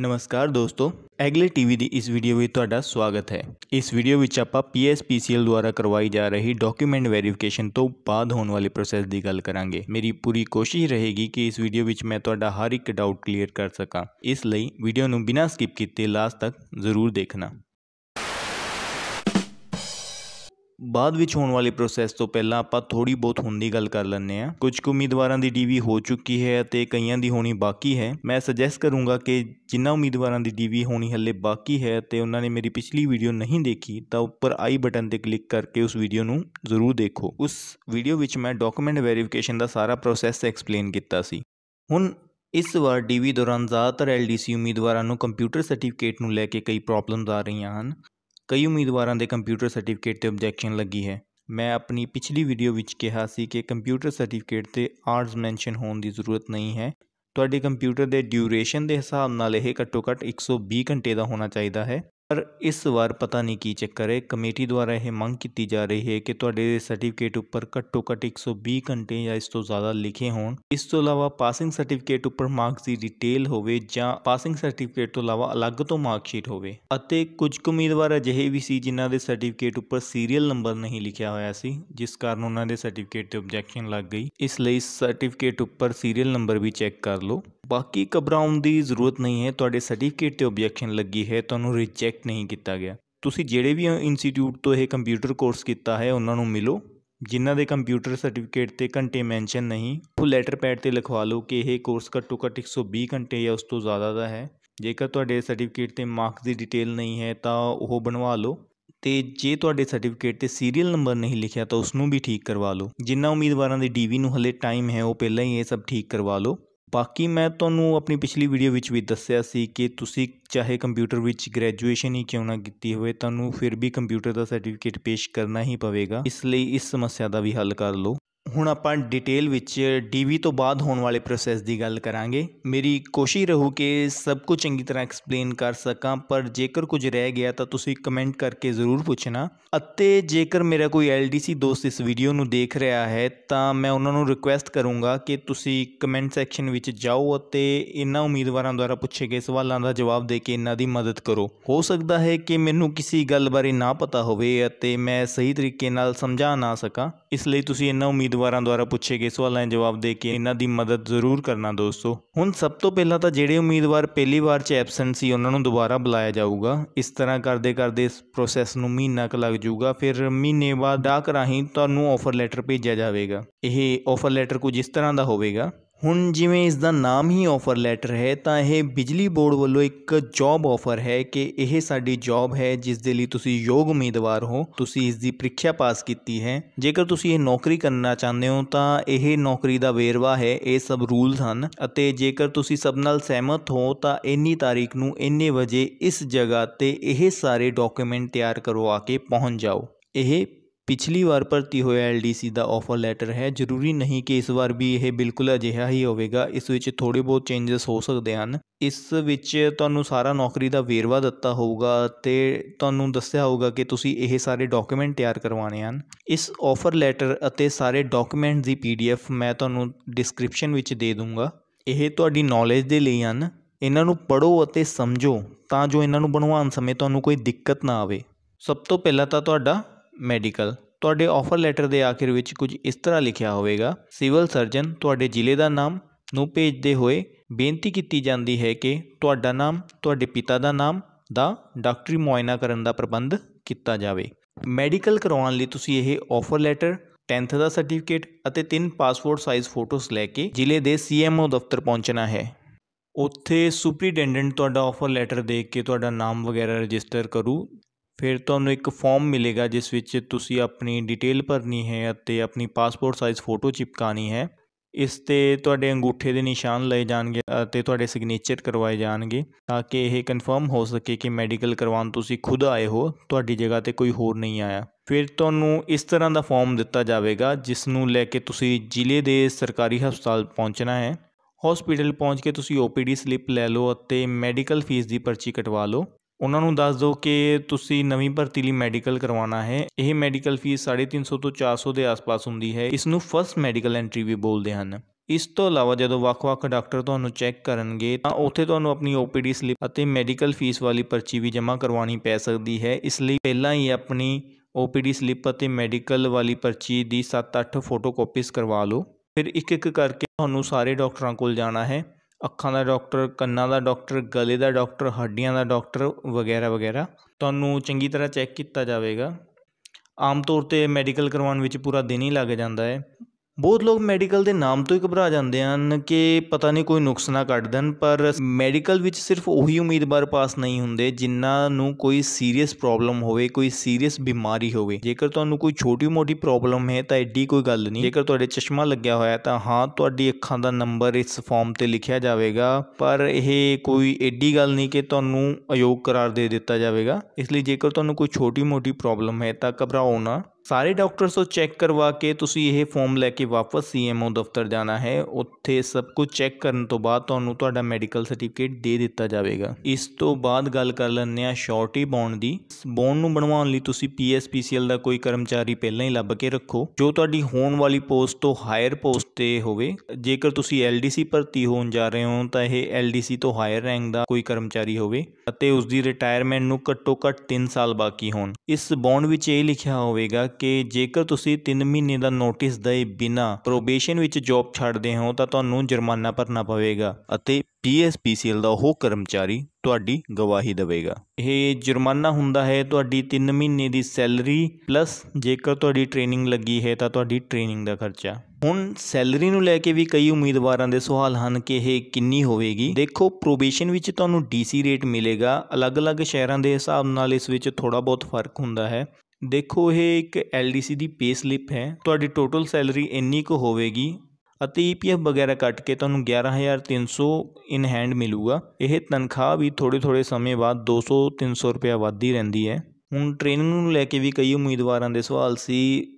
ਨਮਸਕਾਰ ਦੋਸਤੋ ਐਗਲੇ ਟੀਵੀ ਦੀ ਇਸ ਵੀਡੀਓ ਵਿੱਚ ਤੁਹਾਡਾ ਸਵਾਗਤ ਹੈ ਇਸ ਵੀਡੀਓ ਵਿੱਚ ਆਪਾਂ ਪੀਐਸਪੀਸੀਐਲ ਦੁਆਰਾ ਕਰਵਾਈ ਜਾ ਰਹੀ ਡਾਕੂਮੈਂਟ ਵੈਰੀਫਿਕੇਸ਼ਨ ਤੋਂ ਬਾਅਦ ਹੋਣ ਵਾਲੀ ਪ੍ਰੋਸੈਸ ਦੀ ਗੱਲ ਕਰਾਂਗੇ ਮੇਰੀ ਪੂਰੀ ਕੋਸ਼ਿਸ਼ ਰਹੇਗੀ ਕਿ ਇਸ ਵੀਡੀਓ ਵਿੱਚ ਮੈਂ ਤੁਹਾਡਾ ਹਰ ਇੱਕ ਡਾਊਟ ਕਲੀਅਰ ਕਰ ਸਕਾਂ ਇਸ ਲਈ ਵੀਡੀਓ ਨੂੰ ਬਿਨਾਂ ਸਕਿਪ ਕੀਤੇ ਲਾਸਟ ਤੱਕ ਜ਼ਰੂਰ ਦੇਖਣਾ ਬਾਅਦ ਵਿੱਚ ਹੋਣ ਵਾਲੀ ਪ੍ਰੋਸੈਸ ਤੋਂ ਪਹਿਲਾਂ ਆਪਾਂ ਥੋੜੀ ਬਹੁਤ ਹੁਣ ਦੀ ਗੱਲ ਕਰ ਲੈਂਦੇ ਆ ਕੁਝ ਕੁ ਉਮੀਦਵਾਰਾਂ ਦੀ ਡੀਵੀ ਹੋ ਚੁੱਕੀ ਹੈ ਤੇ ਕਈਆਂ ਦੀ ਹੋਣੀ ਬਾਕੀ ਹੈ ਮੈਂ ਸੁਜੈਸਟ ਕਰੂੰਗਾ ਕਿ ਜਿਨ੍ਹਾਂ ਉਮੀਦਵਾਰਾਂ ਦੀ ਡੀਵੀ ਹੋਣੀ ਹੱਲੇ ਬਾਕੀ ਹੈ ਤੇ ਉਹਨਾਂ ਨੇ ਮੇਰੀ ਪਿਛਲੀ ਵੀਡੀਓ ਨਹੀਂ ਦੇਖੀ ਤਾਂ ਉੱਪਰ ਆਈ ਬਟਨ ਤੇ ਕਲਿੱਕ ਕਰਕੇ ਉਸ ਵੀਡੀਓ ਨੂੰ ਜ਼ਰੂਰ ਦੇਖੋ ਉਸ ਵੀਡੀਓ ਵਿੱਚ ਮੈਂ ਡਾਕੂਮੈਂਟ ਵੈਰੀਫਿਕੇਸ਼ਨ ਦਾ ਸਾਰਾ ਪ੍ਰੋਸੈਸ ਐਕਸਪਲੇਨ ਕੀਤਾ ਸੀ ਹੁਣ ਇਸ ਵਾਰ ਡੀਵੀ ਦੌਰਾਨ ਜ਼ਿਆਦਾਤਰ ਐਲਡੀਸੀ ਉਮੀਦਵਾਰਾਂ ਨੂੰ ਕੰਪਿਊਟਰ ਸਰਟੀਫਿਕੇਟ ਨੂੰ ਲੈ ਕੇ ਕਈ ਪ੍ਰੋਬਲਮਸ ਆ ਰਹੀਆਂ ਹਨ ਕਈ ਉਮੀਦਵਾਰਾਂ ਦੇ ਕੰਪਿਊਟਰ ਸਰਟੀਫਿਕੇਟ ਤੇ ਆਬਜੈਕਸ਼ਨ ਲੱਗੀ ਹੈ ਮੈਂ ਆਪਣੀ ਪਿਛਲੀ ਵੀਡੀਓ ਵਿੱਚ ਕਿਹਾ ਸੀ ਕਿ ਕੰਪਿਊਟਰ ਸਰਟੀਫਿਕੇਟ ਤੇ ਆਰਟਸ ਮੈਂਸ਼ਨ ਹੋਣ ਦੀ ਜ਼ਰੂਰਤ ਨਹੀਂ ਹੈ ਤੁਹਾਡੇ ਕੰਪਿਊਟਰ ਦੇ ਡਿਊਰੇਸ਼ਨ ਦੇ ਹਿਸਾਬ ਨਾਲ ਇਹ ਘੱਟੋ ਘੱਟ 120 ਘੰਟੇ ਦਾ ਹੋਣਾ ਚਾਹੀਦਾ ਹੈ ਪਰ ਇਸ ਵਾਰ ਪਤਾ ਨਹੀਂ ਕੀ ਚੱਕਰ ਹੈ ਕਮੇਟੀ ਦੁਆਰਾ ਇਹ ਮੰਗ ਕੀਤੀ ਜਾ ਰਹੀ ਹੈ ਕਿ ਤੁਹਾਡੇ ਸਰਟੀਫਿਕੇਟ ਉੱਪਰ ਘੱਟੋ ਘੱਟ 120 ਘੰਟੇ ਜਾਂ ਇਸ ਤੋਂ ਜ਼ਿਆਦਾ ਲਿਖੇ ਹੋਣ ਇਸ ਤੋਂ ਇਲਾਵਾ ਪਾਸਿੰਗ ਸਰਟੀਫਿਕੇਟ ਉੱਪਰ ਮਾਰਕਸ ਦੀ ਡਿਟੇਲ ਹੋਵੇ ਜਾਂ ਪਾਸਿੰਗ ਸਰਟੀਫਿਕੇਟ ਤੋਂ ਇਲਾਵਾ ਅਲੱਗ ਤੋਂ ਮਾਰਕ ਸ਼ੀਟ ਹੋਵੇ ਅਤੇ ਕੁਝ ਉਮੀਦਵਾਰ ਅਜਿਹੇ ਵੀ ਸੀ ਜਿਨ੍ਹਾਂ ਦੇ ਸਰਟੀਫਿਕੇਟ ਉੱਪਰ ਸੀਰੀਅਲ ਨੰਬਰ ਨਹੀਂ ਲਿਖਿਆ ਹੋਇਆ ਸੀ ਜਿਸ ਕਾਰਨ ਉਹਨਾਂ ਦੇ ਸਰਟੀਫਿਕੇਟ ਤੇ ਆਬਜੈਕਸ਼ਨ ਲੱਗ ਗਈ ਇਸ ਲਈ ਸਰਟੀਫਿਕੇਟ ਉੱਪਰ ਸੀਰੀਅਲ ਨੰਬਰ ਵੀ ਚੈੱਕ ਕਰ ਲਓ ਬਾਕੀ ਘਬਰਾਉਣ ਦੀ ਜ਼ਰੂਰਤ ਨਹੀਂ ਹੈ ਤੁਹਾਡੇ ਸਰਟੀਫਿਕੇਟ ਤੇ ਆਬਜੈਕਸ਼ਨ ਲੱਗੀ ਹੈ ਤੁਹਾਨੂੰ ਰਿਜੈਕਟ ਨਹੀਂ ਕੀਤਾ ਗਿਆ ਤੁਸੀਂ ਜਿਹੜੇ ਵੀ ਇੰਸਟੀਚਿਊਟ ਤੋਂ ਇਹ ਕੰਪਿਊਟਰ ਕੋਰਸ ਕੀਤਾ ਹੈ ਉਹਨਾਂ ਨੂੰ ਮਿਲੋ ਜਿਨ੍ਹਾਂ ਦੇ ਕੰਪਿਊਟਰ ਸਰਟੀਫਿਕੇਟ ਤੇ ਘੰਟੇ ਮੈਂਸ਼ਨ ਨਹੀਂ ਉਹ ਲੈਟਰ ਪੈਡ ਤੇ ਲਿਖਵਾ ਲਓ ਕਿ ਇਹ ਕੋਰਸ ਘੱਟੋ ਘੱਟ 120 ਘੰਟੇ ਜਾਂ ਉਸ ਤੋਂ ਜ਼ਿਆਦਾ ਦਾ ਹੈ ਜੇਕਰ ਤੁਹਾਡੇ ਸਰਟੀਫਿਕੇਟ ਤੇ ਮਾਰਕਸ ਦੀ ਡਿਟੇਲ ਨਹੀਂ ਹੈ ਤਾਂ ਉਹ ਬਣਵਾ ਲਓ ਤੇ ਜੇ ਤੁਹਾਡੇ ਸਰਟੀਫਿਕੇਟ ਤੇ ਸੀਰੀਅਲ ਨੰਬਰ ਨਹੀਂ ਲਿਖਿਆ ਤਾਂ ਉਸ ਨੂੰ ਵੀ ਠੀਕ ਕਰਵਾ ਲਓ ਜਿੰਨਾ ਉਮੀਦਵਾਰਾਂ ਦੀ ਡੀਵੀ ਨੂੰ ਹਲੇ ਟਾਈਮ ਹੈ ਉਹ ਪਹਿਲਾਂ ਹੀ ਇਹ ਸਭ ਠੀਕ ਕਰਵਾ ਲਓ ਬਾਕੀ ਮੈਂ ਤੁਹਾਨੂੰ ਆਪਣੀ ਪਿਛਲੀ ਵੀਡੀਓ ਵਿੱਚ ਵੀ ਦੱਸਿਆ ਸੀ ਕਿ ਤੁਸੀਂ ਚਾਹੇ ਕੰਪਿਊਟਰ ਵਿੱਚ ਗ੍ਰੈਜੂਏਸ਼ਨ ਹੀ ਕਿਉਂ ਨਾ ਕੀਤੀ ਹੋਵੇ ਤੁਹਾਨੂੰ ਫਿਰ ਵੀ ਕੰਪਿਊਟਰ ਦਾ ਸਰਟੀਫਿਕੇਟ ਪੇਸ਼ ਕਰਨਾ ਹੀ ਪਵੇਗਾ ਇਸ ਲਈ ਇਸ ਸਮੱਸਿਆ ਦਾ ਵੀ ਹੱਲ ਕਰ ਲਓ ਹੁਣ ਆਪਾਂ ਡਿਟੇਲ ਵਿੱਚ ਡੀਵੀ ਤੋਂ ਬਾਅਦ ਹੋਣ ਵਾਲੇ ਪ੍ਰੋਸੈਸ ਦੀ ਗੱਲ ਕਰਾਂਗੇ ਮੇਰੀ ਕੋਸ਼ਿਸ਼ ਰਹੂ ਕਿ ਸਭ ਕੁਝ ਚੰਗੀ ਤਰ੍ਹਾਂ ਐਕਸਪਲੇਨ ਕਰ ਸਕਾਂ ਪਰ ਜੇਕਰ ਕੁਝ ਰਹਿ ਗਿਆ ਤਾਂ ਤੁਸੀਂ ਕਮੈਂਟ ਕਰਕੇ ਜ਼ਰੂਰ ਪੁੱਛਣਾ ਅਤੇ ਜੇਕਰ ਮੇਰਾ ਕੋਈ ਐਲਡੀਸੀ ਦੋਸਤ ਇਸ ਵੀਡੀਓ ਨੂੰ ਦੇਖ ਰਿਹਾ ਹੈ ਤਾਂ ਮੈਂ ਉਹਨਾਂ ਨੂੰ ਰਿਕੁਐਸਟ ਕਰੂੰਗਾ ਕਿ ਤੁਸੀਂ ਕਮੈਂਟ ਸੈਕਸ਼ਨ ਵਿੱਚ ਜਾਓ ਅਤੇ ਇਹਨਾਂ ਉਮੀਦਵਾਰਾਂ ਦੁਆਰਾ ਪੁੱਛੇ ਗਏ ਸਵਾਲਾਂ ਦਾ ਜਵਾਬ ਦੇ ਕੇ ਇਹਨਾਂ ਦੀ ਮਦਦ ਕਰੋ ਹੋ ਸਕਦਾ ਹੈ ਕਿ ਮੈਨੂੰ ਕਿਸੇ ਗੱਲ ਬਾਰੇ ਨਾ ਪਤਾ ਹੋਵੇ ਅਤੇ ਮੈਂ ਸਹੀ ਤਰੀਕੇ ਨਾਲ ਸਮਝਾ ਨਾ ਸਕਾਂ ਇਸ ਲਈ ਤੁਸੀਂ ਇਹਨਾਂ ਉਮੀਦਵਾਰਾਂ ਦੁਆਰਾ ਪੁੱਛੇ ਗਏ ਸਵਾਲਾਂ ਦੇ ਜਵਾਬ ਦੇ ਕੇ ਇਹਨਾਂ ਦੀ ਮਦਦ ਜ਼ਰੂਰ ਕਰਨਾ ਦੋਸਤੋ ਹੁਣ ਸਭ ਤੋਂ ਪਹਿਲਾਂ ਤਾਂ ਜਿਹੜੇ ਉਮੀਦਵਾਰ ਪਹਿਲੀ ਵਾਰ 'ਚ ਐਬਸੈਂਟ ਸੀ ਉਹਨਾਂ ਨੂੰ ਦੁਬਾਰਾ ਬੁਲਾਇਆ ਜਾਊਗਾ ਇਸ ਤਰ੍ਹਾਂ ਕਰਦੇ ਕਰਦੇ ਇਸ ਪ੍ਰੋਸੈਸ ਨੂੰ ਮਹੀਨਾ ਕੁ ਲੱਗ ਜਾਊਗਾ ਫਿਰ ਮਹੀਨੇ ਬਾਅਦ ਡਾਕ ਰਾਹੀਂ ਤੁਹਾਨੂੰ ਆਫਰ ਲੈਟਰ ਭੇਜਿਆ ਜਾਵੇਗਾ ਇਹ ਆਫਰ ਲੈਟਰ ਕੁਝ ਇਸ ਤਰ੍ਹਾਂ ਦਾ ਹੋਵੇਗਾ ਹੁਣ ਜਿਵੇਂ ਇਸ ਦਾ ਨਾਮ ਹੀ ਆਫਰ ਲੈਟਰ ਹੈ ਤਾਂ ਇਹ ਬਿਜਲੀ ਬੋਰਡ ਵੱਲੋਂ ਇੱਕ ਜੌਬ ਆਫਰ ਹੈ ਕਿ ਇਹ ਸਾਡੀ ਜੌਬ ਹੈ ਜਿਸ ਦੇ ਲਈ ਤੁਸੀਂ ਯੋਗ ਉਮੀਦਵਾਰ ਹੋ ਤੁਸੀਂ ਇਸ ਦੀ ਪ੍ਰੀਖਿਆ ਪਾਸ ਕੀਤੀ ਹੈ ਜੇਕਰ ਤੁਸੀਂ ਇਹ ਨੌਕਰੀ ਕਰਨਾ ਚਾਹੁੰਦੇ ਹੋ ਤਾਂ ਇਹ ਨੌਕਰੀ ਦਾ ਵੇਰਵਾ ਹੈ ਇਹ ਸਭ ਰੂਲਸ ਹਨ ਅਤੇ ਜੇਕਰ ਤੁਸੀਂ ਸਭ ਨਾਲ ਸਹਿਮਤ ਹੋ ਤਾਂ ਇੰਨੀ ਤਾਰੀਖ ਨੂੰ ਇੰਨੇ ਵਜੇ ਇਸ ਜਗ੍ਹਾ ਤੇ ਇਹ ਸਾਰੇ ਡਾਕੂਮੈਂਟ ਤਿਆਰ ਕਰਵਾ ਕੇ ਪਹੁੰਚ ਜਾਓ ਇਹ ਪਿਛਲੀ ਵਾਰ ਭਰਤੀ ਹੋਇਆ ਐਲਡੀਸੀ ਦਾ ਆਫਰ ਲੈਟਰ ਹੈ ਜ਼ਰੂਰੀ ਨਹੀਂ ਕਿ ਇਸ ਵਾਰ ਵੀ ਇਹ ਬਿਲਕੁਲ ਅਜਿਹਾ ਹੀ ਹੋਵੇਗਾ ਇਸ ਵਿੱਚ ਥੋੜੇ ਬਹੁਤ ਚੇਂਜਸ ਹੋ ਸਕਦੇ ਹਨ ਇਸ ਵਿੱਚ ਤੁਹਾਨੂੰ ਸਾਰਾ ਨੌਕਰੀ ਦਾ ਵੇਰਵਾ ਦਿੱਤਾ ਹੋਊਗਾ ਤੇ ਤੁਹਾਨੂੰ ਦੱਸਿਆ ਹੋਊਗਾ ਕਿ ਤੁਸੀਂ ਇਹ ਸਾਰੇ ਡਾਕੂਮੈਂਟ ਤਿਆਰ ਕਰਵਾਉਣੇ ਹਨ ਇਸ ਆਫਰ ਲੈਟਰ ਅਤੇ ਸਾਰੇ ਡਾਕੂਮੈਂਟ ਦੀ ਪੀਡੀਐਫ ਮੈਂ ਤੁਹਾਨੂੰ ਡਿਸਕ੍ਰਿਪਸ਼ਨ ਵਿੱਚ ਦੇ ਦੂੰਗਾ ਇਹ ਤੁਹਾਡੀ ਨੌਲੇਜ ਦੇ ਲਈ ਹਨ ਇਹਨਾਂ ਨੂੰ ਪੜੋ ਅਤੇ ਸਮਝੋ ਤਾਂ ਜੋ ਇਹਨਾਂ ਨੂੰ ਬਣਵਾਉਣ ਸਮੇਂ ਤੁਹਾਨੂੰ ਕੋਈ ਦਿੱਕਤ ਨਾ ਆਵੇ ਸਭ ਤੋਂ ਪਹਿਲਾਂ ਤਾਂ ਤੁਹਾਡਾ ਮੈਡੀਕਲ ਤੁਹਾਡੇ ਆਫਰ ਲੈਟਰ ਦੇ ਆਖਿਰ ਵਿੱਚ ਕੁਝ ਇਸ ਤਰ੍ਹਾਂ ਲਿਖਿਆ ਹੋਵੇਗਾ ਸਿਵਲ ਸਰਜਨ ਤੁਹਾਡੇ ਜ਼ਿਲ੍ਹੇ ਦਾ ਨਾਮ ਨੂੰ ਭੇਜਦੇ ਹੋਏ ਬੇਨਤੀ ਕੀਤੀ ਜਾਂਦੀ ਹੈ ਕਿ ਤੁਹਾਡਾ ਨਾਮ ਤੁਹਾਡੇ ਪਿਤਾ ਦਾ ਨਾਮ ਦਾ ਡਾਕਟਰੀ ਮੁਆਇਨਾ ਕਰਨ ਦਾ ਪ੍ਰਬੰਧ ਕੀਤਾ ਜਾਵੇ ਮੈਡੀਕਲ ਕਰਵਾਉਣ ਲਈ ਤੁਸੀਂ ਇਹ ਆਫਰ ਲੈਟਰ 10th ਦਾ ਸਰਟੀਫਿਕੇਟ ਅਤੇ ਤਿੰਨ ਪਾਸਪੋਰਟ ਸਾਈਜ਼ ਫੋਟੋਸ ਲੈ ਕੇ ਜ਼ਿਲ੍ਹੇ ਦੇ ਸੀਐਮਓ ਦਫ਼ਤਰ ਪਹੁੰਚਣਾ ਹੈ ਉੱਥੇ ਸੁਪਰੀਡੈਂਡੈਂਟ ਤੁਹਾਡਾ ਆਫਰ ਲੈਟਰ ਦੇਖ ਕੇ ਤੁਹਾਡਾ ਨਾਮ ਵਗੈਰਾ ਰਜਿਸਟਰ ਕਰੂ ਫਿਰ ਤੁਹਾਨੂੰ ਇੱਕ ਫਾਰਮ ਮਿਲੇਗਾ ਜਿਸ ਵਿੱਚ ਤੁਸੀਂ ਆਪਣੀ ਡਿਟੇਲ ਭਰਨੀ ਹੈ ਅਤੇ ਆਪਣੀ ਪਾਸਪੋਰਟ ਸਾਈਜ਼ ਫੋਟੋ ਚਿਪਕਾਣੀ ਹੈ ਇਸ 'ਤੇ ਤੁਹਾਡੇ ਅੰਗੂਠੇ ਦੇ ਨਿਸ਼ਾਨ ਲਏ ਜਾਣਗੇ ਅਤੇ ਤੁਹਾਡੇ ਸਿਗਨੇਚਰ ਕਰਵਾਏ ਜਾਣਗੇ ਤਾਂ ਕਿ ਇਹ ਕਨਫਰਮ ਹੋ ਸਕੇ ਕਿ ਮੈਡੀਕਲ ਕਰਵਾਉਣ ਤੁਸੀਂ ਖੁਦ ਆਏ ਹੋ ਤੁਹਾਡੀ ਜਗ੍ਹਾ ਤੇ ਕੋਈ ਹੋਰ ਨਹੀਂ ਆਇਆ ਫਿਰ ਤੁਹਾਨੂੰ ਇਸ ਤਰ੍ਹਾਂ ਦਾ ਫਾਰਮ ਦਿੱਤਾ ਜਾਵੇਗਾ ਜਿਸ ਨੂੰ ਲੈ ਕੇ ਤੁਸੀਂ ਜ਼ਿਲ੍ਹੇ ਦੇ ਸਰਕਾਰੀ ਹਸਪਤਾਲ ਪਹੁੰਚਣਾ ਹੈ ਹਸਪੀਟਲ ਪਹੁੰਚ ਕੇ ਤੁਸੀਂ ਓਪੀਡੀ ਸਲਿੱਪ ਲੈ ਲਓ ਅਤੇ ਮੈਡੀਕਲ ਫੀਸ ਦੀ ਪਰਚੀ ਕਟਵਾ ਲਓ ਉਹਨਾਂ ਨੂੰ ਦੱਸ ਦਿਓ ਕਿ ਤੁਸੀਂ ਨਵੀਂ ਭਰਤੀ ਲਈ ਮੈਡੀਕਲ ਕਰਵਾਉਣਾ ਹੈ ਇਹ ਮੈਡੀਕਲ ਫੀਸ 350 ਤੋਂ 400 ਦੇ ਆਸ-ਪਾਸ ਹੁੰਦੀ ਹੈ ਇਸ ਨੂੰ ਫਸਟ ਮੈਡੀਕਲ ਐਂਟਰੀ ਵੀ ਬੋਲਦੇ ਹਨ ਇਸ ਤੋਂ ਇਲਾਵਾ ਜਦੋਂ ਵੱਖ-ਵੱਖ ਡਾਕਟਰ ਤੁਹਾਨੂੰ ਚੈੱਕ ਕਰਨਗੇ ਤਾਂ ਉੱਥੇ ਤੁਹਾਨੂੰ ਆਪਣੀ OPD ਸਲਿੱਪ ਅਤੇ ਮੈਡੀਕਲ ਫੀਸ ਵਾਲੀ ਪਰਚੀ ਵੀ ਜਮ੍ਹਾਂ ਕਰਵਾਉਣੀ ਪੈ ਸਕਦੀ ਹੈ ਇਸ ਲਈ ਪਹਿਲਾਂ ਹੀ ਆਪਣੀ OPD ਸਲਿੱਪ ਅਤੇ ਮੈਡੀਕਲ ਵਾਲੀ ਪਰਚੀ ਦੀ 7-8 ਫੋਟੋਕਾਪੀਜ਼ ਕਰਵਾ ਲਓ ਫਿਰ ਇੱਕ ਇੱਕ ਕਰਕੇ ਤੁਹਾਨੂੰ ਸਾਰੇ ਡਾਕਟਰਾਂ ਕੋਲ ਜਾਣਾ ਹੈ ਅੱਖਾਂ ਦਾ ਡਾਕਟਰ ਕੰਨਾਂ ਦਾ ਡਾਕਟਰ ਗਲੇ ਦਾ ਡਾਕਟਰ ਹੱਡੀਆਂ ਦਾ ਡਾਕਟਰ ਵਗੈਰਾ ਵਗੈਰਾ ਤੁਹਾਨੂੰ ਚੰਗੀ ਤਰ੍ਹਾਂ ਚੈੱਕ ਕੀਤਾ ਜਾਵੇਗਾ ਆਮ ਤੌਰ 'ਤੇ ਮੈਡੀਕਲ ਕਰਵਾਉਣ ਵਿੱਚ ਪੂਰਾ ਦਿਨ ਹੀ ਲੱਗ ਜਾਂਦਾ ਹੈ ਬਹੁਤ ਲੋਕ ਮੈਡੀਕਲ ਦੇ ਨਾਮ ਤੋਂ ਹੀ ਘਬਰਾ ਜਾਂਦੇ ਹਨ ਕਿ ਪਤਾ ਨਹੀਂ ਕੋਈ ਨੁਕਸ ਨਾ ਕੱਢ ਦੇਣ ਪਰ ਮੈਡੀਕਲ ਵਿੱਚ ਸਿਰਫ ਉਹੀ ਉਮੀਦਵਾਰ ਪਾਸ ਨਹੀਂ ਹੁੰਦੇ ਜਿਨ੍ਹਾਂ ਨੂੰ ਕੋਈ ਸੀਰੀਅਸ ਪ੍ਰੋਬਲਮ ਹੋਵੇ ਕੋਈ ਸੀਰੀਅਸ ਬਿਮਾਰੀ ਹੋਵੇ ਜੇਕਰ ਤੁਹਾਨੂੰ ਕੋਈ ਛੋਟੀ-ਮੋਟੀ ਪ੍ਰੋਬਲਮ ਹੈ ਤਾਂ ਐਡੀ ਕੋਈ ਗੱਲ ਨਹੀਂ ਜੇਕਰ ਤੁਹਾਡੇ ਚਸ਼ਮਾ ਲੱਗਿਆ ਹੋਇਆ ਤਾਂ ਹਾਂ ਤੁਹਾਡੀ ਅੱਖਾਂ ਦਾ ਨੰਬਰ ਇਸ ਫਾਰਮ ਤੇ ਲਿਖਿਆ ਜਾਵੇਗਾ ਪਰ ਇਹ ਕੋਈ ਐਡੀ ਗੱਲ ਨਹੀਂ ਕਿ ਤੁਹਾਨੂੰ ਅਯੋਗ ਕਰਾਰ ਦੇ ਦਿੱਤਾ ਜਾਵੇਗਾ ਇਸ ਲਈ ਜੇਕਰ ਤੁਹਾਨੂੰ ਕੋਈ ਛੋਟੀ-ਮੋਟੀ ਪ੍ਰੋਬਲਮ ਹੈ ਤਾਂ ਘਬਰਾਓ ਨਾ ਸਾਰੇ ਡਾਕਟਰਸ ਤੋਂ ਚੈੱਕ ਕਰਵਾ ਕੇ ਤੁਸੀਂ ਇਹ ਫਾਰਮ ਲੈ ਕੇ ਵਾਪਸ ਸੀਐਮਓ ਦਫ਼ਤਰ ਜਾਣਾ ਹੈ ਉੱਥੇ ਸਭ ਕੁਝ ਚੈੱਕ ਕਰਨ ਤੋਂ ਬਾਅਦ ਤੁਹਾਨੂੰ ਤੁਹਾਡਾ ਮੈਡੀਕਲ ਸਰਟੀਫਿਕੇਟ ਦੇ ਦਿੱਤਾ ਜਾਵੇਗਾ ਇਸ ਤੋਂ ਬਾਅਦ ਗੱਲ ਕਰ ਲੈਂਦੇ ਆ ਸ਼ਾਰਟੀ ਬੌਂਡ ਦੀ ਬੌਂਡ ਨੂੰ ਬਣਵਾਉਣ ਲਈ ਤੁਸੀਂ ਪੀਐਸਪੀਸੀਐਲ ਦਾ ਕੋਈ ਕਰਮਚਾਰੀ ਪਹਿਲਾਂ ਹੀ ਲੱਭ ਕੇ ਰੱਖੋ ਜੋ ਤੁਹਾਡੀ ਹੋਣ ਵਾਲੀ ਪੋਸਟ ਤੋਂ ਹਾਇਰ ਪੋਸਟ ਤੇ ਹੋਵੇ ਜੇਕਰ ਤੁਸੀਂ ਐਲਡੀਸੀ ਭਰਤੀ ਹੋਣ ਜਾ ਰਹੇ ਹੋ ਤਾਂ ਇਹ ਐਲਡੀਸੀ ਤੋਂ ਹਾਇਰ ਰੈਂਕ ਦਾ ਕੋਈ ਕਰਮਚਾਰੀ ਹੋਵੇ ਅਤੇ ਉਸ ਦੀ ਰਿਟਾਇਰਮੈਂਟ ਨੂੰ ਘੱਟੋ ਘੱਟ 3 ਸਾਲ ਬਾਕੀ ਹੋਣ ਇਸ ਬੌਂਡ ਵਿੱਚ ਇਹ ਲਿਖਿਆ ਹੋਵੇਗਾ ਕਿ ਜੇਕਰ ਤੁਸੀਂ 3 ਮਹੀਨੇ ਦਾ ਨੋਟਿਸ ਦੇ ਬਿਨਾ ਪ੍ਰੋਬੇਸ਼ਨ ਵਿੱਚ ਜੌਬ ਛੱਡਦੇ ਹੋ ਤਾਂ ਤੁਹਾਨੂੰ ਜੁਰਮਾਨਾ ਭਰਨਾ ਪਵੇਗਾ ਅਤੇ ਪੀਐਸਪੀਸੀਐਲ ਦਾ ਉਹ ਕਰਮਚਾਰੀ ਤੁਹਾਡੀ ਗਵਾਹੀ ਦੇਵੇਗਾ ਇਹ ਜੁਰਮਾਨਾ ਹੁੰਦਾ ਹੈ ਤੁਹਾਡੀ 3 ਮਹੀਨੇ ਦੀ ਸੈਲਰੀ ਪਲੱਸ ਜੇਕਰ ਤੁਹਾਡੀ ਟ੍ਰੇਨਿੰਗ ਲੱਗੀ ਹੈ ਤਾਂ ਤੁਹਾਡੀ ਟ੍ਰੇਨਿੰਗ ਦਾ ਖਰਚਾ ਹੁਣ ਸੈਲਰੀ ਨੂੰ ਲੈ ਕੇ ਵੀ ਕਈ ਉਮੀਦਵਾਰਾਂ ਦੇ ਸਵਾਲ ਹਨ ਕਿ ਇਹ ਕਿੰਨੀ ਹੋਵੇਗੀ ਦੇਖੋ ਪ੍ਰੋਬੇਸ਼ਨ ਵਿੱਚ ਤੁਹਾਨੂੰ ਡੀਸੀ ਰੇਟ ਮਿਲੇਗਾ ਅਲੱਗ-ਅਲੱਗ ਸ਼ਹਿਰਾਂ ਦੇ ਹਿਸਾਬ ਨਾਲ ਇਸ ਵਿੱਚ ਥੋੜਾ ਬਹੁਤ ਫਰਕ ਹੁੰਦਾ ਹੈ ਦੇਖੋ ਇਹ ਇੱਕ ਐਲਡੀਸੀ ਦੀ ਪੇ ਸਲਿੱਪ ਹੈ ਤੁਹਾਡੀ ਟੋਟਲ ਸੈਲਰੀ ਇੰਨੀ ਕੁ ਹੋਵੇਗੀ ਅਤੇ ਈਪੀਐਫ ਵਗੈਰਾ ਕੱਟ ਕੇ ਤੁਹਾਨੂੰ 11300 ਇਨ ਹੈਂਡ ਮਿਲੂਗਾ ਇਹ ਤਨਖਾਹ ਵੀ ਥੋੜੇ ਥੋੜੇ ਸਮੇਂ ਬਾਅਦ 200 300 ਰੁਪਏ ਵੱਧਦੀ ਰਹਿੰਦੀ ਹੈ ਹੁਣ ਟ੍ਰੇਨਿੰਗ ਨੂੰ ਲੈ ਕੇ ਵੀ ਕਈ ਉਮੀਦਵਾਰਾਂ ਦੇ ਸਵਾਲ ਸੀ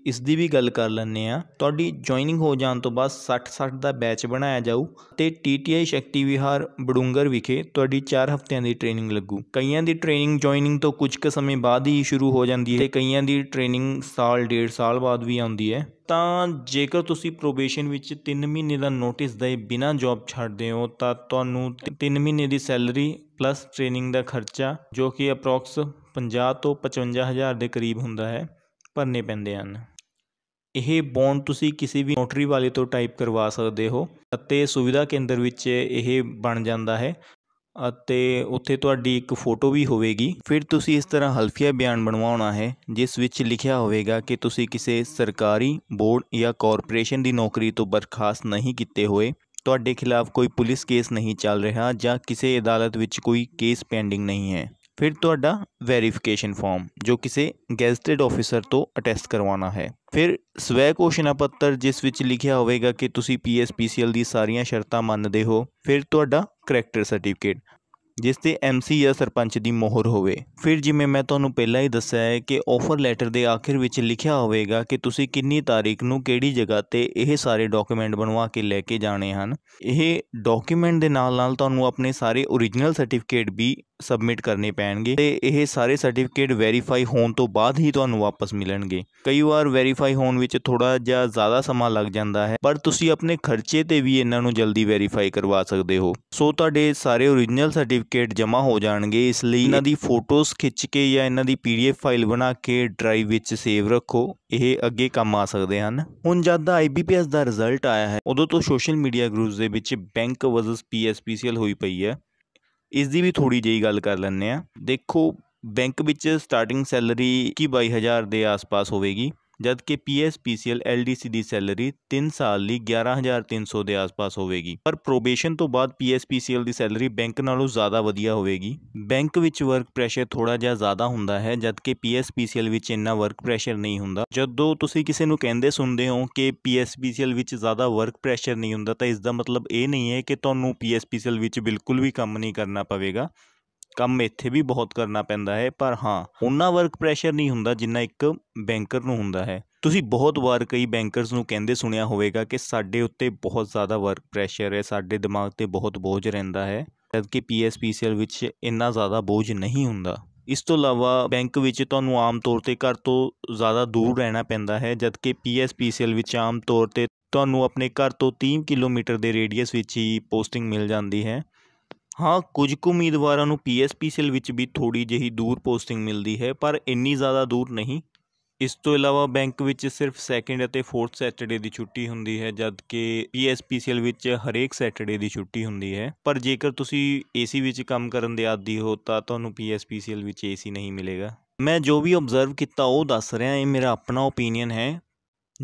ਇਸ ਦੀ ਵੀ ਗੱਲ ਕਰ ਲੈਣੇ ਆ ਤੁਹਾਡੀ ਜੁਆਇਨਿੰਗ ਹੋ ਜਾਣ ਤੋਂ ਬਾਅਦ 60 60 ਦਾ ਬੈਚ ਬਣਾਇਆ ਜਾਊ ਤੇ ਟੀਟੀਆਈ ਸ਼ਕਤੀ ਵਿਹਾਰ ਬਡੂੰਗਰ ਵਿਖੇ ਤੁਹਾਡੀ 4 ਹਫ਼ਤਿਆਂ ਦੀ ਟ੍ਰੇਨਿੰਗ ਲੱਗੂ ਕਈਆਂ ਦੀ ਟ੍ਰੇਨਿੰਗ ਜੁਆਇਨਿੰਗ ਤੋਂ ਕੁਝ ਕੁ ਸਮੇਂ ਬਾਅਦ ਹੀ ਸ਼ੁਰੂ ਹੋ ਜਾਂਦੀ ਹੈ ਤੇ ਕਈਆਂ ਦੀ ਟ੍ਰੇਨਿੰਗ ਸਾਲ ਡੇਢ ਸਾਲ ਬਾਅਦ ਵੀ ਆਉਂਦੀ ਹੈ ਤਾਂ ਜੇਕਰ ਤੁਸੀਂ ਪ੍ਰੋਬੇਸ਼ਨ ਵਿੱਚ 3 ਮਹੀਨੇ ਦਾ ਨੋਟਿਸ ਦੇ ਬਿਨਾ ਜੌਬ ਛੱਡਦੇ ਹੋ ਤਾਂ ਤੁਹਾਨੂੰ 3 ਮਹੀਨੇ ਦੀ ਸੈਲਰੀ ਪਲੱਸ ਟ੍ਰੇਨਿੰਗ ਦਾ ਖਰਚਾ ਜੋ ਕਿ ਅਪਰੋਕਸ ਪੰਜਾਹ ਤੋਂ ਪਚਵੰਜਾ ਹਜ਼ਾਰ ਦੇ ਕਰੀਬ ਹੁੰਦਾ ਹੈ ਭਰਨੇ ਪੈਂਦੇ ਹਨ ਇਹ ਬੌਂਡ ਤੁਸੀਂ ਕਿਸੇ ਵੀ ਨੋਟਰੀ ਵਾਲੇ ਤੋਂ ਟਾਈਪ ਕਰਵਾ ਸਕਦੇ ਹੋ ਅਤੇ ਸੁਵਿਧਾ ਕੇਂਦਰ ਵਿੱਚ ਇਹ ਬਣ ਜਾਂਦਾ ਹੈ ਅਤੇ ਉੱਥੇ ਤੁਹਾਡੀ ਇੱਕ ਫੋਟੋ ਵੀ ਹੋਵੇਗੀ ਫਿਰ ਤੁਸੀਂ ਇਸ ਤਰ੍ਹਾਂ ਹਲਫੀਆ ਬਿਆਨ ਬਣਵਾਉਣਾ ਹੈ ਜਿਸ ਵਿੱਚ ਲਿਖਿਆ ਹੋਵੇਗਾ ਕਿ ਤੁਸੀਂ ਕਿਸੇ ਸਰਕਾਰੀ ਬੋਰਡ ਜਾਂ ਕਾਰਪੋਰੇਸ਼ਨ ਦੀ ਨੌਕਰੀ ਤੋਂ ਬਰਖਾਸਤ ਨਹੀਂ ਕੀਤੇ ਹੋਏ ਤੁਹਾਡੇ ਖਿਲਾਫ ਕੋਈ ਪੁਲਿਸ ਕੇਸ ਨਹੀਂ ਚੱਲ ਰਿਹਾ ਜਾਂ ਕਿਸੇ ਅਦਾਲਤ ਵਿੱਚ ਕੋਈ ਕੇਸ ਪੈਂਡਿੰਗ ਨਹੀਂ ਹੈ ਫਿਰ ਤੁਹਾਡਾ ਵੈਰੀਫਿਕੇਸ਼ਨ ਫਾਰਮ ਜੋ ਕਿਸੇ ਗੈਜ਼ਟਡ ਆਫੀਸਰ ਤੋਂ ਅਟੈਸਟ ਕਰਵਾਉਣਾ ਹੈ ਫਿਰ ਸਵੈ ਘੋਸ਼ਣਾ ਪੱਤਰ ਜਿਸ ਵਿੱਚ ਲਿਖਿਆ ਹੋਵੇਗਾ ਕਿ ਤੁਸੀਂ ਪੀਐਸਪੀਸੀਐਲ ਦੀ ਸਾਰੀਆਂ ਸ਼ਰਤਾਂ ਮੰਨਦੇ ਹੋ ਫਿਰ ਤੁਹਾਡਾ ਕਰੈਕਟਰ ਸਰਟੀਫਿਕੇਟ ਜਿਸ ਤੇ ਐਮਸੀ ਜਾਂ ਸਰਪੰਚ ਦੀ ਮੋਹਰ ਹੋਵੇ ਫਿਰ ਜਿਵੇਂ ਮੈਂ ਤੁਹਾਨੂੰ ਪਹਿਲਾਂ ਹੀ ਦੱਸਿਆ ਹੈ ਕਿ ਆਫਰ ਲੈਟਰ ਦੇ ਆਖਿਰ ਵਿੱਚ ਲਿਖਿਆ ਹੋਵੇਗਾ ਕਿ ਤੁਸੀਂ ਕਿੰਨੀ ਤਾਰੀਖ ਨੂੰ ਕਿਹੜੀ ਜਗ੍ਹਾ ਤੇ ਇਹ ਸਾਰੇ ਡਾਕੂਮੈਂਟ ਬਣਵਾ ਕੇ ਲੈ ਕੇ ਜਾਣੇ ਹਨ ਇਹ ਡਾਕੂਮੈਂਟ ਦੇ ਨਾਲ ਨਾਲ ਤੁਹਾਨੂੰ ਆਪਣੇ ਸਾਰੇ origignal ਸਰਟੀਫਿਕੇਟ ਵੀ ਸਬਮਿਟ ਕਰਨੇ ਪੈਣਗੇ ਤੇ ਇਹ ਸਾਰੇ ਸਰਟੀਫਿਕੇਟ ਵੈਰੀਫਾਈ ਹੋਣ ਤੋਂ ਬਾਅਦ ਹੀ ਤੁਹਾਨੂੰ ਵਾਪਸ ਮਿਲਣਗੇ ਕਈ ਵਾਰ ਵੈਰੀਫਾਈ ਹੋਣ ਵਿੱਚ ਥੋੜਾ ਜਿਹਾ ਜ਼ਿਆਦਾ ਸਮਾਂ ਲੱਗ ਜਾਂਦਾ ਹੈ ਪਰ ਤੁਸੀਂ ਆਪਣੇ ਖਰਚੇ ਤੇ ਵੀ ਇਹਨਾਂ ਨੂੰ ਜਲਦੀ ਵੈਰੀਫਾਈ ਕਰਵਾ ਸਕਦੇ ਹੋ ਸੋ ਤੁਹਾਡੇ ਸਾਰੇ origignal ਸਰਟੀਫਿਕੇਟ ਸਰਟੀਫਿਕੇਟ ਜਮ੍ਹਾਂ ਹੋ ਜਾਣਗੇ ਇਸ ਲਈ ਇਹਨਾਂ ਦੀ ਫੋਟੋਜ਼ ਖਿੱਚ ਕੇ ਜਾਂ ਇਹਨਾਂ ਦੀ ਪੀਡੀਐਫ ਫਾਈਲ ਬਣਾ ਕੇ ਡਰਾਈਵ ਵਿੱਚ ਸੇਵ ਰੱਖੋ ਇਹ ਅੱਗੇ ਕੰਮ ਆ ਸਕਦੇ ਹਨ ਹੁਣ ਜਦ ਦਾ ਆਈਬੀਪੀਐਸ ਦਾ ਰਿਜ਼ਲਟ ਆਇਆ ਹੈ ਉਦੋਂ ਤੋਂ ਸੋਸ਼ਲ ਮੀਡੀਆ ਗਰੁੱਪਸ ਦੇ ਵਿੱਚ ਬੈਂਕ ਵਰਸਸ ਪੀਐਸਪੀਸੀਐਲ ਹੋਈ ਪਈ ਹੈ ਇਸ ਦੀ ਵੀ ਥੋੜੀ ਜਿਹੀ ਗੱਲ ਕਰ ਲੈਂਦੇ ਆ ਦੇਖੋ ਬੈਂਕ ਵਿੱਚ ਸਟਾਰਟਿੰਗ ਸੈਲਰੀ 22000 ਦੇ ਆਸ-ਪਾਸ ਹੋਵੇਗੀ ਜਦਕਿ ਪੀਐਸਪੀਸੀਐਲ ਐਲਡੀਸੀ ਦੀ ਸੈਲਰੀ 3 ਸਾਲ ਲਈ 11300 ਦੇ ਆਸ-ਪਾਸ ਹੋਵੇਗੀ ਪਰ ਪ੍ਰੋਬੇਸ਼ਨ ਤੋਂ ਬਾਅਦ ਪੀਐਸਪੀਸੀਐਲ ਦੀ ਸੈਲਰੀ ਬੈਂਕ ਨਾਲੋਂ ਜ਼ਿਆਦਾ ਵਧੀਆ ਹੋਵੇਗੀ ਬੈਂਕ ਵਿੱਚ ਵਰਕ ਪ੍ਰੈਸ਼ਰ ਥੋੜਾ ਜਿਹਾ ਜ਼ਿਆਦਾ ਹੁੰਦਾ ਹੈ ਜਦਕਿ ਪੀਐਸਪੀਸੀਐਲ ਵਿੱਚ ਇੰਨਾ ਵਰਕ ਪ੍ਰੈਸ਼ਰ ਨਹੀਂ ਹੁੰਦਾ ਜਦੋਂ ਤੁਸੀਂ ਕਿਸੇ ਨੂੰ ਕਹਿੰਦੇ ਸੁਣਦੇ ਹੋ ਕਿ ਪੀਐਸਪੀਸੀਐਲ ਵਿੱਚ ਜ਼ਿਆਦਾ ਵਰਕ ਪ੍ਰੈਸ਼ਰ ਨਹੀਂ ਹੁੰਦਾ ਤਾਂ ਇਸ ਦਾ ਮਤਲਬ ਇਹ ਨਹੀਂ ਹੈ ਕਿ ਤੁਹਾਨੂੰ ਪੀਐਸਪੀਸੀਐਲ ਵਿੱਚ ਬਿਲਕੁਲ ਵੀ ਕੰਮ ਨਹੀਂ ਕਰਨਾ ਪਵੇਗਾ ਕੰਮ ਇੱਥੇ ਵੀ ਬਹੁਤ ਕਰਨਾ ਪੈਂਦਾ ਹੈ ਪਰ ਹਾਂ ਉਹਨਾਂ ਵਰਕ ਪ੍ਰੈਸ਼ਰ ਨਹੀਂ ਹੁੰਦਾ ਜਿੰਨਾ ਇੱਕ ਬੈਂਕਰ ਨੂੰ ਹੁੰਦਾ ਹੈ ਤੁਸੀਂ ਬਹੁਤ ਵਾਰ ਕਈ ਬੈਂਕਰਸ ਨੂੰ ਕਹਿੰਦੇ ਸੁਣਿਆ ਹੋਵੇਗਾ ਕਿ ਸਾਡੇ ਉੱਤੇ ਬਹੁਤ ਜ਼ਿਆਦਾ ਵਰਕ ਪ੍ਰੈਸ਼ਰ ਹੈ ਸਾਡੇ ਦਿਮਾਗ ਤੇ ਬਹੁਤ ਬੋਝ ਰਹਿੰਦਾ ਹੈ ਜਦਕਿ ਪੀਐਸਪੀਸੀਐਲ ਵਿੱਚ ਇੰਨਾ ਜ਼ਿਆਦਾ ਬੋਝ ਨਹੀਂ ਹੁੰਦਾ ਇਸ ਤੋਂ ਇਲਾਵਾ ਬੈਂਕ ਵਿੱਚ ਤੁਹਾਨੂੰ ਆਮ ਤੌਰ ਤੇ ਘਰ ਤੋਂ ਜ਼ਿਆਦਾ ਦੂਰ ਰਹਿਣਾ ਪੈਂਦਾ ਹੈ ਜਦਕਿ ਪੀਐਸਪੀਸੀਐਲ ਵਿੱਚ ਆਮ ਤੌਰ ਤੇ ਤੁਹਾਨੂੰ ਆਪਣੇ ਘਰ ਤੋਂ 30 ਕਿਲੋਮੀਟਰ ਦੇ ਰੇਡੀਅਸ ਵਿੱਚ ਹੀ ਪੋਸਟਿੰਗ ਮਿਲ ਜਾਂਦੀ ਹੈ ਹਾਂ ਕੁਝ ਕੁ ਉਮੀਦਵਾਰਾਂ ਨੂੰ ਪੀਐਸਪੀ ਸੈਲ ਵਿੱਚ ਵੀ ਥੋੜੀ ਜਿਹੀ ਦੂਰ ਪੋਸਟਿੰਗ ਮਿਲਦੀ ਹੈ ਪਰ ਇੰਨੀ ਜ਼ਿਆਦਾ ਦੂਰ ਨਹੀਂ ਇਸ ਤੋਂ ਇਲਾਵਾ ਬੈਂਕ ਵਿੱਚ ਸਿਰਫ ਸੈਕਿੰਡ ਅਤੇ ਫੋਰਥ ਸੈਟਰਡੇ ਦੀ ਛੁੱਟੀ ਹੁੰਦੀ ਹੈ ਜਦਕਿ ਪੀਐਸਪੀ ਸੈਲ ਵਿੱਚ ਹਰੇਕ ਸੈਟਰਡੇ ਦੀ ਛੁੱਟੀ ਹੁੰਦੀ ਹੈ ਪਰ ਜੇਕਰ ਤੁਸੀਂ ਏਸੀ ਵਿੱਚ ਕੰਮ ਕਰਨ ਦੇ ਆਦੀ ਹੋ ਤਾਂ ਤੁਹਾਨੂੰ ਸੈਲ ਵਿੱਚ ਏਸੀ ਨਹੀਂ ਮਿਲੇਗਾ ਮੈਂ ਜੋ ਵੀ ਆਬਜ਼ਰਵ ਕੀਤਾ ਉਹ ਦੱਸ ਰਿਹਾ ਇਹ ਮੇਰਾ ਆਪਣਾ ਓਪੀਨੀਅਨ ਹੈ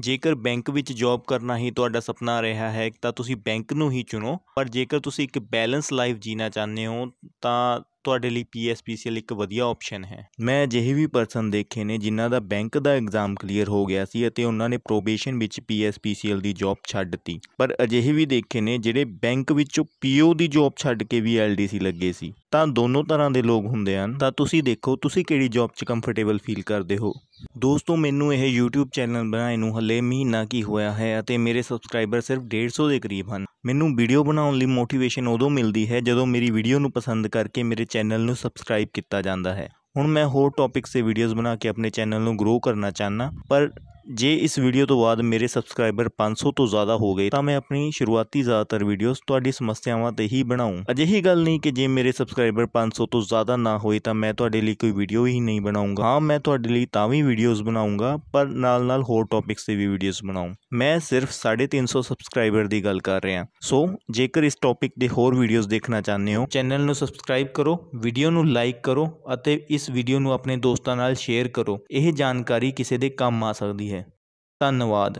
ਜੇਕਰ ਬੈਂਕ ਵਿੱਚ ਜੌਬ ਕਰਨਾ ਹੀ ਤੁਹਾਡਾ ਸੁਪਨਾ ਰਿਹਾ ਹੈ ਤਾਂ ਤੁਸੀਂ ਬੈਂਕ ਨੂੰ ਹੀ ਚੁਣੋ ਪਰ ਜੇਕਰ ਤੁਸੀਂ ਇੱਕ ਬੈਲੈਂਸ ਲਾਈਫ ਜੀਣਾ ਚਾਹੁੰਦੇ ਹੋ ਤਾਂ ਤੁਹਾਡੇ ਲਈ ਪੀਐਸਪੀਸੀਐਲ ਇੱਕ ਵਧੀਆ ਆਪਸ਼ਨ ਹੈ ਮੈਂ ਅਜਿਹੇ ਵੀ ਪਰਸਨ ਦੇਖੇ ਨੇ ਜਿਨ੍ਹਾਂ ਦਾ ਬੈਂਕ ਦਾ ਐਗਜ਼ਾਮ ਕਲੀਅਰ ਹੋ ਗਿਆ ਸੀ ਅਤੇ ਉਹਨਾਂ ਨੇ ਪ੍ਰੋਬੇਸ਼ਨ ਵਿੱਚ ਪੀਐਸਪੀਸੀਐਲ ਦੀ ਜੌਬ ਛੱਡ ਦਿੱਤੀ ਪਰ ਅਜਿਹੇ ਵੀ ਦੇਖੇ ਨੇ ਜਿਹੜੇ ਬੈਂਕ ਵਿੱਚੋਂ ਪੀਓ ਦੀ ਜੌਬ ਛੱਡ ਕੇ ਵੀ ਐਲਡੀਸੀ ਲੱਗੇ ਸੀ ਤਾਂ ਦੋਨੋਂ ਤਰ੍ਹਾਂ ਦੇ ਲੋਕ ਹੁੰਦੇ ਹਨ ਤਾਂ ਤੁਸੀਂ ਦੇਖੋ ਤੁਸੀਂ ਕਿਹੜੀ ਜੌਬ 'ਚ ਕੰਫਰਟੇਬਲ ਫੀਲ ਕਰਦੇ ਹੋ ਦੋਸਤੋ ਮੈਨੂੰ ਇਹ YouTube ਚੈਨਲ ਬਣਾਏ ਨੂੰ ਹਲੇ ਮਹੀਨਾ ਕੀ ਹੋਇਆ ਹੈ ਅਤੇ ਮੇਰੇ ਸਬਸਕ੍ਰਾਈਬਰ ਸਿਰਫ 150 ਦੇ ਕਰੀਬ ਹਨ ਮੈਨੂੰ ਵੀਡੀਓ ਬਣਾਉਣ ਲਈ ਮੋਟੀਵੇਸ਼ਨ ਉਦੋਂ ਮਿਲਦੀ ਹੈ ਜਦੋਂ ਮੇਰੀ ਵੀਡੀਓ ਨੂੰ ਪਸੰਦ ਕਰਕੇ ਮੇਰੇ ਚੈਨਲ ਨੂੰ ਸਬਸਕ੍ਰਾਈਬ ਕੀਤਾ ਜਾਂਦਾ ਹੈ ਹੁਣ ਮੈਂ ਹੋਰ ਟੌਪਿਕਸ ਤੇ ਵੀਡੀਓਜ਼ ਬਣਾ ਕੇ ਆਪਣੇ ਚੈਨਲ ਨੂੰ ਗਰੋ ਕਰਨਾ ਚਾਹਨਾ ਪਰ ਜੇ ਇਸ ਵੀਡੀਓ ਤੋਂ ਬਾਅਦ ਮੇਰੇ ਸਬਸਕ੍ਰਾਈਬਰ 500 ਤੋਂ ਜ਼ਿਆਦਾ ਹੋ ਗਏ ਤਾਂ ਮੈਂ ਆਪਣੀ ਸ਼ੁਰੂਆਤੀ ਜ਼ਿਆਦਾਤਰ ਵੀਡੀਓਜ਼ ਤੁਹਾਡੀ ਸਮੱਸਿਆਵਾਂ ਤੇ ਹੀ ਬਣਾਉਂ ਅਜਿਹੀ ਗੱਲ ਨਹੀਂ ਕਿ ਜੇ ਮੇਰੇ ਸਬਸਕ੍ਰਾਈਬਰ 500 ਤੋਂ ਜ਼ਿਆਦਾ ਨਾ ਹੋਏ ਤਾਂ ਮੈਂ ਤੁਹਾਡੇ ਲਈ ਕੋਈ ਵੀਡੀਓ ਹੀ ਨਹੀਂ ਬਣਾਉਂਗਾ ਹਾਂ ਮੈਂ ਤੁਹਾਡੇ ਲਈ ਤਾਂ ਵੀ ਵੀਡੀਓਜ਼ ਬਣਾਉਂਗਾ ਪਰ ਨਾਲ-ਨਾਲ ਹੋਰ ਟੌਪਿਕਸ ਤੇ ਵੀ ਵੀਡੀਓਜ਼ ਬਣਾਉਂ ਮੈਂ ਸਿਰਫ 350 ਸਬਸਕ੍ਰਾਈਬਰ ਦੀ ਗੱਲ ਕਰ ਰਿਹਾ ਸੋ ਜੇਕਰ ਇਸ ਟੌਪਿਕ ਦੇ ਹੋਰ ਵੀਡੀਓਜ਼ ਦੇਖਣਾ ਚਾਹੁੰਦੇ ਹੋ ਚੈਨਲ ਨੂੰ ਸਬਸਕ੍ਰਾਈਬ ਕਰੋ ਵੀਡੀਓ ਨੂੰ ਲਾਈਕ ਕਰੋ ਅਤੇ ਇਸ ਵੀਡੀਓ ਨੂੰ ਆਪਣੇ ਦੋਸਤਾਂ ਨਾਲ ਸ਼ੇਅਰ ਕਰੋ ਇਹ ਜਾਣਕਾਰੀ ਕਿਸੇ ਦੇ ਕੰਮ ਆ ਸਕਦੀ ਹੈ ਧੰਨਵਾਦ